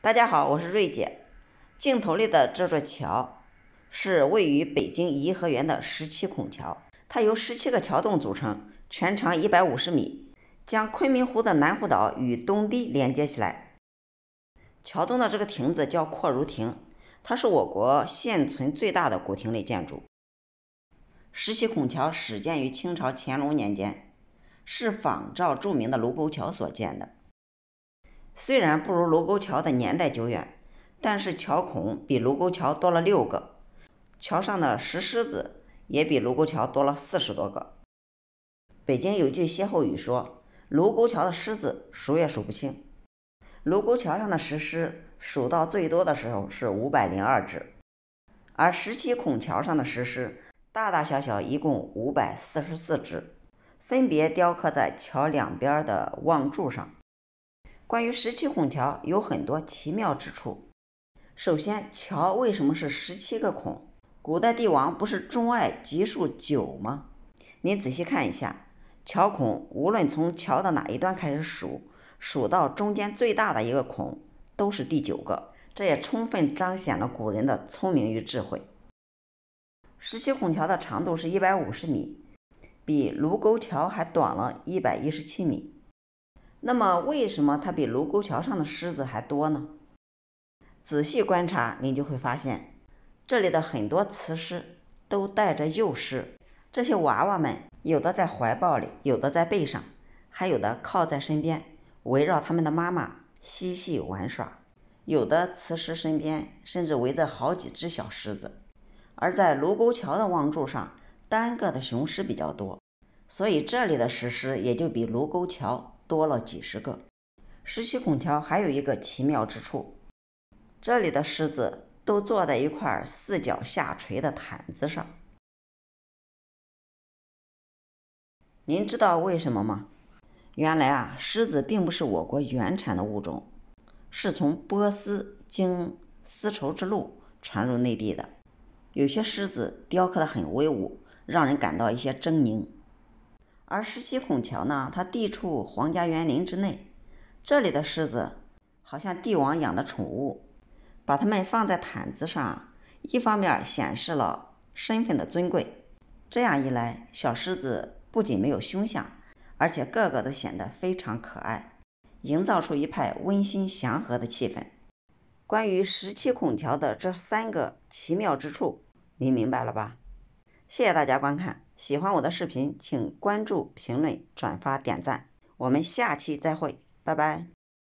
大家好，我是瑞姐。镜头里的这座桥是位于北京颐和园的十七孔桥，它由十七个桥洞组成，全长一百五十米，将昆明湖的南湖岛与东堤连接起来。桥洞的这个亭子叫阔如亭，它是我国现存最大的古亭类建筑。十七孔桥始建于清朝乾隆年间，是仿照著名的卢沟桥所建的。虽然不如卢沟桥的年代久远，但是桥孔比卢沟桥多了六个，桥上的石狮子也比卢沟桥多了四十多个。北京有句歇后语说：“卢沟桥的狮子数也数不清。”卢沟桥上的石狮数到最多的时候是五百零二只，而十七孔桥上的石狮大大小小一共五百四十四只，分别雕刻在桥两边的望柱上。关于十七孔桥有很多奇妙之处。首先，桥为什么是十七个孔？古代帝王不是钟爱级数九吗？您仔细看一下，桥孔无论从桥的哪一端开始数，数到中间最大的一个孔都是第九个，这也充分彰显了古人的聪明与智慧。十七孔桥的长度是一百五十米，比卢沟桥还短了一百一十七米。那么为什么它比卢沟桥上的狮子还多呢？仔细观察，您就会发现，这里的很多雌狮都带着幼狮，这些娃娃们有的在怀抱里，有的在背上，还有的靠在身边，围绕他们的妈妈嬉戏玩耍。有的雌狮身边甚至围着好几只小狮子，而在卢沟桥的望柱上，单个的雄狮比较多，所以这里的石狮也就比卢沟桥。多了几十个。十七拱桥还有一个奇妙之处，这里的狮子都坐在一块四角下垂的毯子上。您知道为什么吗？原来啊，狮子并不是我国原产的物种，是从波斯经丝绸之路传入内地的。有些狮子雕刻的很威武，让人感到一些狰狞。而十七孔桥呢，它地处皇家园林之内，这里的狮子好像帝王养的宠物，把它们放在毯子上，一方面显示了身份的尊贵。这样一来，小狮子不仅没有凶相，而且个个都显得非常可爱，营造出一派温馨祥和的气氛。关于十七孔桥的这三个奇妙之处，您明白了吧？谢谢大家观看。喜欢我的视频，请关注、评论、转发、点赞。我们下期再会，拜拜。